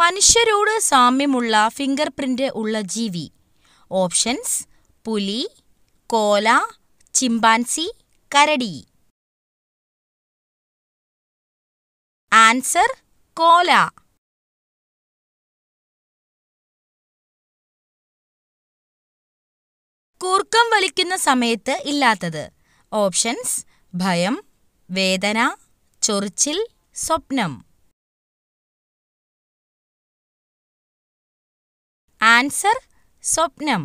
മനുഷ്യരോട് സാമ്യമുള്ള finger print ഉള്ള ജീവി ഓപ്ഷൻസ് പുലി കോല ചിമ്പാൻസി കരടി ആൻസർ കോല കൂർക്കം വലിക്കുന്ന സമയത്ത് ഇല്ലാത്തത് ഓപ്ഷൻസ് ഭയം വേദന ചൊറിച്ചിൽ സ്വപ്നം ആൻസർ സ്വപ്നം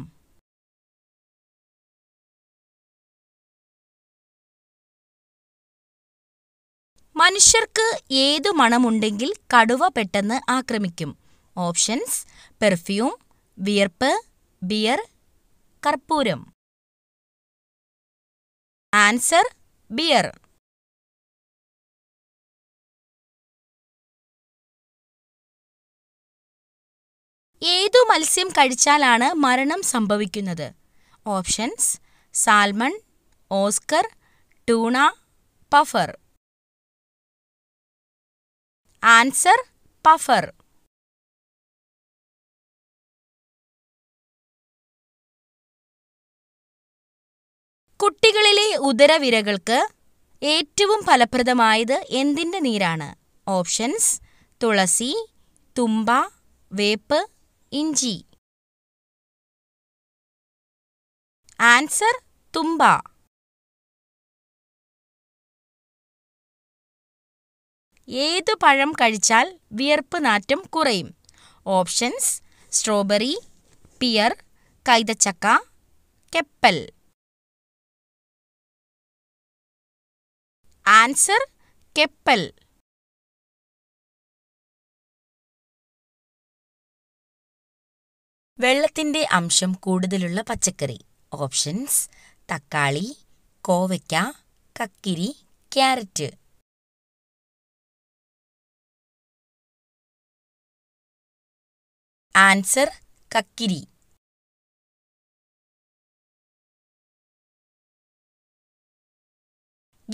മനുഷ്യർക്ക് ഏതു മണമുണ്ടെങ്കിൽ കടുവ പെട്ടെന്ന് ആക്രമിക്കും ഓപ്ഷൻസ് പെർഫ്യൂം വിയർപ്പ് ബിയർ കർപ്പൂരം ആൻസർ ബിയർ ഏതു മത്സ്യം കഴിച്ചാലാണ് മരണം സംഭവിക്കുന്നത് options salmon oscar tuna puffer answer puffer കുട്ടികളിലെ ഉദരവിരകൾക്ക് ഏറ്റവും ഫലപ്രദമായത് എന്തിൻ്റെ നീരാണ് ഓപ്ഷൻസ് തുളസി തുമ്പ വേപ്പ് ഇഞ്ചി ആൻസർ തുമ്പ ഏത് പഴം കഴിച്ചാൽ വിയർപ്പ് നാറ്റം കുറയും ഓപ്ഷൻസ് സ്ട്രോബെറി പിയർ കൈതച്ചക്ക കെപ്പൽ ആൻസർ കെപ്പൽ വെള്ളത്തിന്റെ അംശം കൂടുതലുള്ള പച്ചക്കറി ഓപ്ഷൻസ് തക്കാളി കോവയ്ക്ക കക്കിരി ക്യാരറ്റ് ആൻസർ കക്കിരി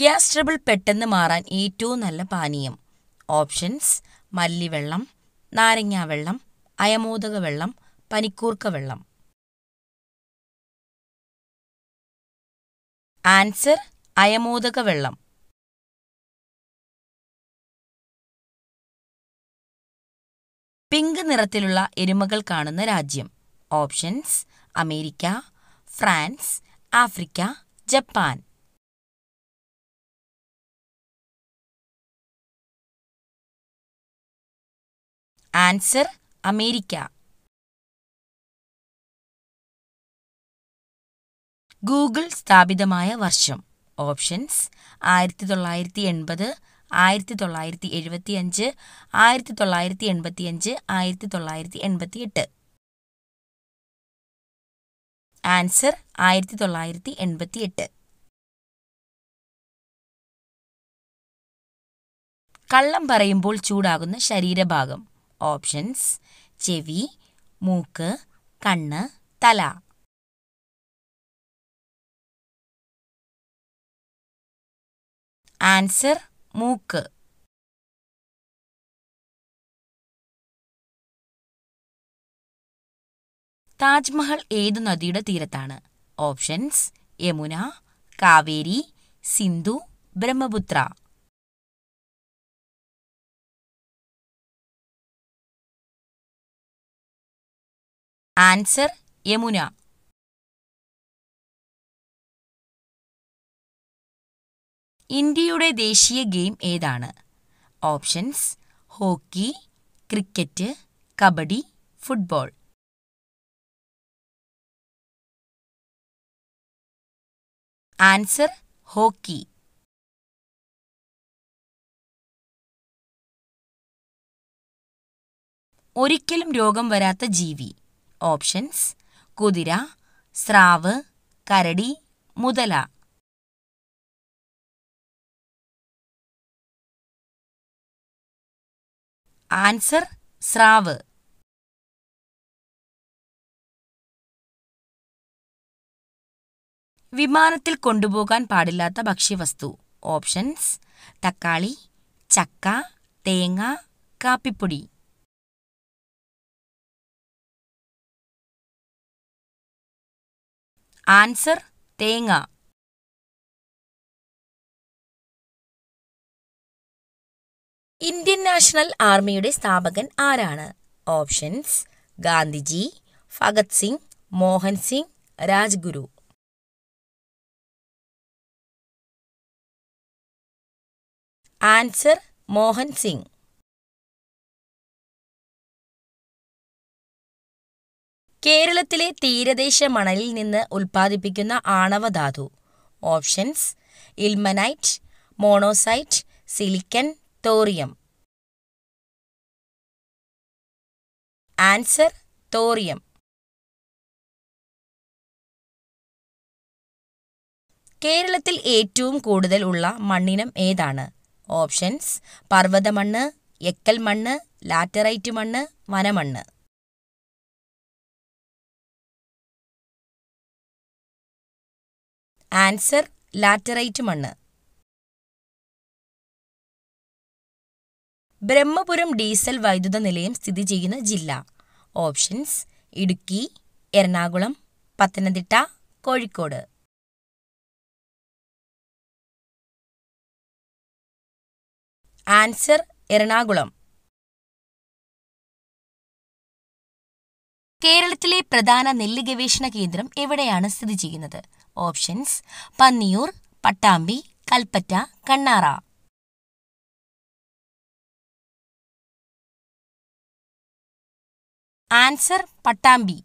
ഗ്യാസ് ട്രബിൾ പെട്ടെന്ന് മാറാൻ ഏറ്റവും നല്ല പാനീയം ഓപ്ഷൻസ് മല്ലിവെള്ളം നാരങ്ങാവെള്ളം അയമോദക വെള്ളം പനിക്കൂർക്ക വെള്ളം ആൻസർ അയമോദക വെള്ളം പിങ്ക് നിറത്തിലുള്ള എരുമകൾ കാണുന്ന രാജ്യം options America France Africa Japan answer America Google സ്ഥാപിതമായ വർഷം ഓപ്ഷൻസ് ആയിരത്തി തൊള്ളായിരത്തി എൺപത് ആയിരത്തി തൊള്ളായിരത്തി എഴുപത്തി അഞ്ച് ആയിരത്തി തൊള്ളായിരത്തി എൺപത്തി അഞ്ച് ആയിരത്തി തൊള്ളായിരത്തി എൺപത്തി എട്ട് ആൻസർ ആയിരത്തി തൊള്ളായിരത്തി എൺപത്തി എട്ട് കള്ളം പറയുമ്പോൾ ചൂടാകുന്ന ശരീരഭാഗം ഓപ്ഷൻസ് ചെവി മൂക്ക് കണ്ണ് തല ആൻസർ മൂക്ക് താജ്മഹൽ ഏത് നദിയുടെ തീരത്താണ് ഓപ്ഷൻസ് യമുന കാവേരി സിന്ധു ബ്രഹ്മപുത്ര ആൻസർ യമുന ഇന്ത്യയുടെ ദേശീയ ഗെയിം ഏതാണ് options hockey cricket kabaddi football answer hockey ഒരിക്കലും രോഗം വരാത്ത ജീവി ഓപ്ഷൻസ് കുതിര സ്രാവ് കരടി മുതല ആൻസർ സ്രാവ് വിമാനത്തിൽ കൊണ്ടുപോകാൻ പാടില്ലാത്ത ഭക്ഷ്യവസ്തു ഓപ്ഷൻസ് തക്കാളി ചക്ക തേങ്ങ കാപ്പിപ്പൊടി ആൻസർ തേങ്ങ ഇന്ത്യൻ നാഷണൽ ആർമിയുടെ സ്ഥാപകൻ ആരാണ് ഓപ്ഷൻസ് ഗാന്ധിജി ഭഗത് സിംഗ് മോഹൻ സിംഗ് രാജ്ഗുരു ആൻസർ മോഹൻ സിംഗ് കേരളത്തിലെ തീരദേശ മണലിൽ നിന്ന് ഉൽപ്പാദിപ്പിക്കുന്ന ആണവധാതു options ilmenite monazite silicon thorium. Answer thorium. കേരളത്തിൽ ഏറ്റവും കൂടുതൽ ഉള്ള മണ്ണിനം ഏതാണ് ഓപ്ഷൻസ് പർവ്വതമണ്ണ് എക്കൽ മണ്ണ് ലാറ്ററൈറ്റ് മണ്ണ് വനമണ്ണ് ആൻസർ ലാറ്ററൈറ്റ് മണ്ണ് ബ്രഹ്മപുരം ഡീസൽ വൈദ്യുത നിലയം സ്ഥിതി ചെയ്യുന്ന ജില്ല ഓപ്ഷൻസ് ഇടുക്കി എറണാകുളം പത്തനംതിട്ട കോഴിക്കോട് ആൻസർ എറണാകുളം കേരളത്തിലെ പ്രധാന നെല്ല് ഗവേഷണ കേന്ദ്രം എവിടെയാണ് സ്ഥിതി ചെയ്യുന്നത് ഓപ്ഷൻസ് പന്നിയൂർ പട്ടാമ്പി കൽപ്പറ്റ കണ്ണാറ ആൻസർ പട്ടാമ്പി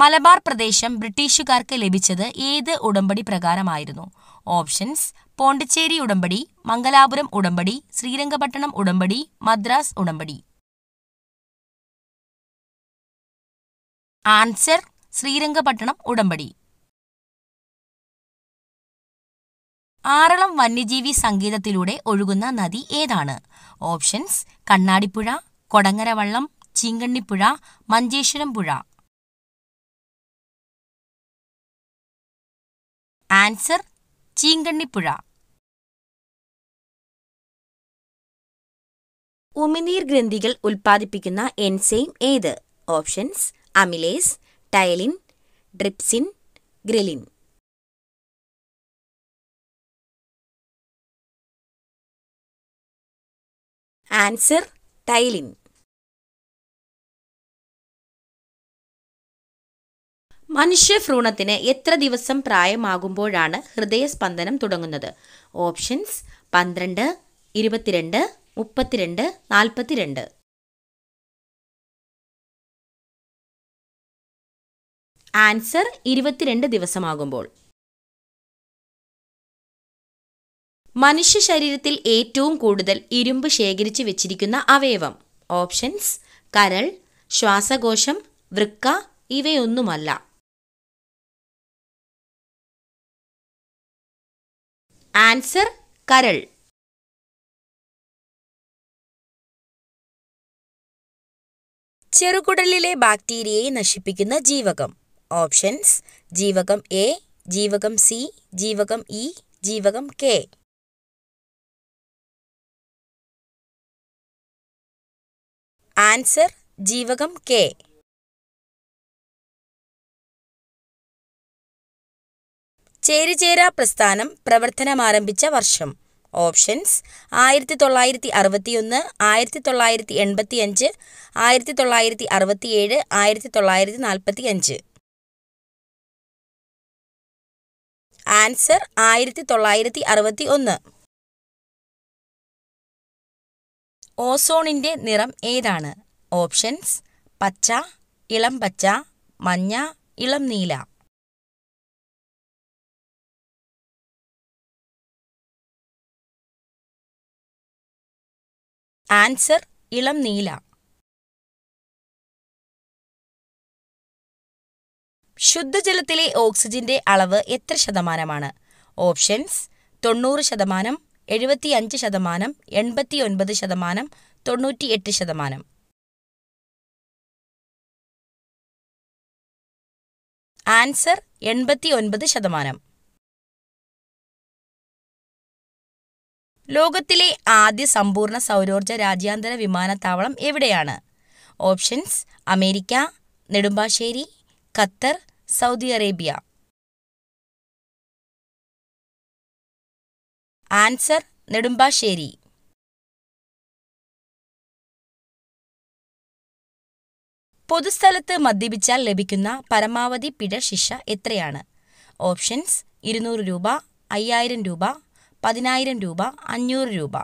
മലബാർ പ്രദേശം ബ്രിട്ടീഷുകാർക്ക് ലഭിച്ചത് ഏത് ഉടമ്പടി പ്രകാരമായിരുന്നു ഓപ്ഷൻസ് പോണ്ടിച്ചേരി ഉടമ്പടി മംഗലാപുരം ഉടമ്പടി ശ്രീരംഗപട്ടണം ഉടമ്പടി മദ്രാസ് ഉടമ്പടി ആൻസർ ശ്രീരംഗപട്ടണം ഉടമ്പടി ആറളം വന്യജീവി സംഗീതത്തിലൂടെ ഒഴുകുന്ന നദി ഏതാണ് ഓപ്ഷൻസ് കണ്ണാടിപ്പുഴ കൊടങ്ങര വള്ളം ചീങ്കണ്ണിപ്പുഴ മഞ്ചേശ്വരം പുഴ ആൻസർ ചീങ്കണ്ണിപ്പുഴ ഉമിനീർ ഗ്രന്ഥികൾ ഉൽപ്പാദിപ്പിക്കുന്ന എൻസൈം ഏത് options amylase ptyalin trypsin ghrelin answer ptyalin മനുഷ്യ ഭ്രൂണത്തിന് എത്ര ദിവസം പ്രായമാകുമ്പോഴാണ് ഹൃദയസ്പന്ദനം തുടങ്ങുന്നത് ഓപ്ഷൻസ് പന്ത്രണ്ട് ഇരുപത്തിരണ്ട് മുപ്പത്തിരണ്ട് നാൽപ്പത്തിരണ്ട് ആൻസർ ഇരുപത്തിരണ്ട് ദിവസമാകുമ്പോൾ മനുഷ്യ ശരീരത്തിൽ ഏറ്റവും കൂടുതൽ ഇരുമ്പ് ശേഖരിച്ചു വെച്ചിരിക്കുന്ന അവയവം ഓപ്ഷൻസ് കരൾ ശ്വാസകോശം വൃക്ക ഇവയൊന്നുമല്ല ആൻസർ കരൾ ചെറുകുടലിലെ ബാക്ടീരിയയെ നശിപ്പിക്കുന്ന ജീവകം ഓപ്ഷൻസ് ജീവകം എ ജീവകം സി ജീവകം ഇ e, ജീവകം കെ ആൻസർ ജീവകം കെ ചേരിചേരാ പ്രസ്ഥാനം പ്രവർത്തനം ആരംഭിച്ച വർഷം ഓപ്ഷൻസ് ആയിരത്തി തൊള്ളായിരത്തി അറുപത്തിയൊന്ന് ആയിരത്തി തൊള്ളായിരത്തി എൺപത്തി അഞ്ച് ആയിരത്തി തൊള്ളായിരത്തി അറുപത്തിയേഴ് ആയിരത്തി തൊള്ളായിരത്തി നാൽപ്പത്തി അഞ്ച് ആൻസർ ആയിരത്തി തൊള്ളായിരത്തി അറുപത്തി ഒന്ന് ഓസോണിൻ്റെ നിറം ഏതാണ് ഓപ്ഷൻസ് പച്ച ഇളം പച്ച മഞ്ഞ ഇളം നീല ആൻസർ ഇളം നീല ശുദ്ധജലത്തിലെ ഓക്സിജന്റെ അളവ് എത്ര ശതമാനമാണ് ഓപ്ഷൻസ് തൊണ്ണൂറ് ശതമാനം എഴുപത്തിയഞ്ച് ശതമാനം എൺപത്തിയൊൻപത് ശതമാനം തൊണ്ണൂറ്റിയെട്ട് ശതമാനം ആൻസർ എൺപത്തിയൊൻപത് ശതമാനം ലോകത്തിലെ ആദ്യ സമ്പൂർണ്ണ സൗരോർജ രാജ്യാന്തര വിമാനത്താവളം എവിടെയാണ് options America Nedumbassery Qatar Saudi Arabia answer Nedumbassery പൊതുസ്ഥലത്ത് മദ്യപിച്ചാൽ ലഭിക്കുന്ന പരമാവധി പിഴ ശിക്ഷ എത്രയാണ് ഓപ്ഷൻസ് ഇരുന്നൂറ് രൂപ അയ്യായിരം രൂപ പതിനായിരം രൂപ അഞ്ഞൂറ് രൂപ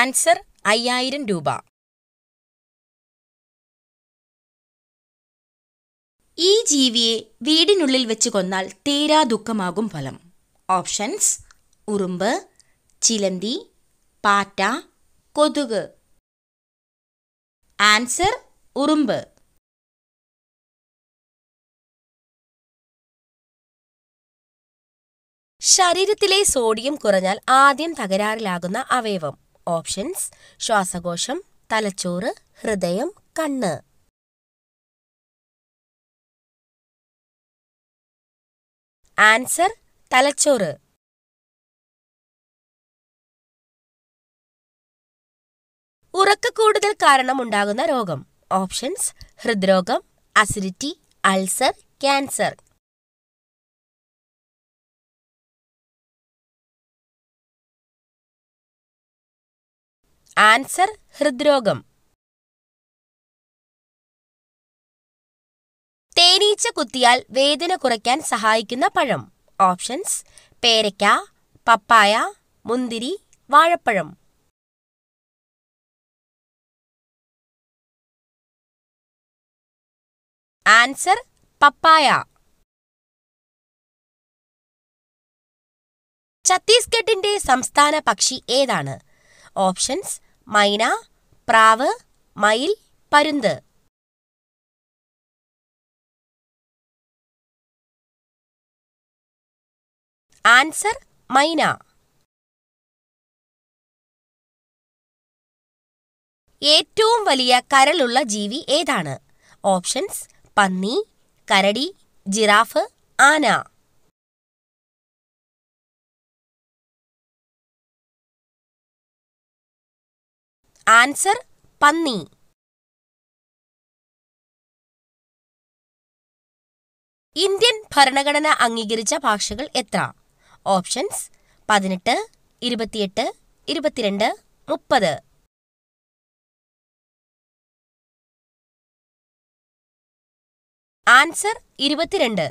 ആൻസർ അയ്യായിരം രൂപ ഈ ജീവിയെ വീടിനുള്ളിൽ വെച്ച് കൊന്നാൽ തീരാ ദുഃഖമാകും ഫലം ഓപ്ഷൻസ് ഉറുമ്പ് ചിലന്തി പാറ്റ കൊതുക് ആൻസർ ഉറുമ്പ് ശരീരത്തിലെ സോഡിയം കുറഞ്ഞാൽ ആദ്യം തകരാറിലാകുന്ന അവയവം ഓപ്ഷൻസ് ശ്വാസകോശം തലച്ചോറ് ഹൃദയം കണ്ണ് ആൻസർ തലച്ചോറ് ഉറക്കക്കൂടുതൽ കാരണമുണ്ടാകുന്ന രോഗം ഓപ്ഷൻസ് ഹൃദ്രോഗം അസിഡിറ്റി അൾസർ ക്യാൻസർ ആൻസർ ഹൃദ്രോഗം തേനീച്ച കുത്തിയാൽ വേദന കുറയ്ക്കാൻ സഹായിക്കുന്ന പഴം ഓപ്ഷൻസ് പേരയ്ക്ക പപ്പായ മുന്തിരി വാഴപ്പഴം ആൻസർ പപ്പായ ഛത്തീസ്ഗഡിന്റെ സംസ്ഥാന പക്ഷി ഏതാണ് ഓപ്ഷൻസ് മൈന പ്രാവ് മയിൽ പരുന്ത് ആൻസർ മൈന ഏറ്റവും വലിയ കരളുള്ള ജീവി ഏതാണ് ഓപ്ഷൻസ് പന്നി കരടി ജിറാഫ് ആന ആൻസർ പന്നി ഇന്ത്യൻ ഭരണഘടന അംഗീകരിച്ച ഭാഷകൾ എത്ര ഓപ്ഷൻസ് പതിനെട്ട് ഇരുപത്തിയെട്ട് ഇരുപത്തിരണ്ട് മുപ്പത് ആൻസർ ഇരുപത്തിരണ്ട്